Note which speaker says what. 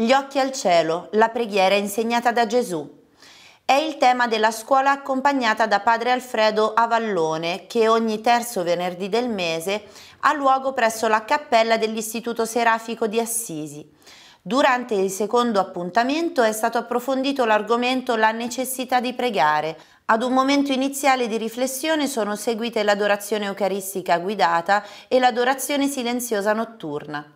Speaker 1: Gli occhi al cielo, la preghiera insegnata da Gesù. È il tema della scuola accompagnata da padre Alfredo Avallone che ogni terzo venerdì del mese ha luogo presso la cappella dell'Istituto Serafico di Assisi. Durante il secondo appuntamento è stato approfondito l'argomento la necessità di pregare. Ad un momento iniziale di riflessione sono seguite l'adorazione eucaristica guidata e l'adorazione silenziosa notturna.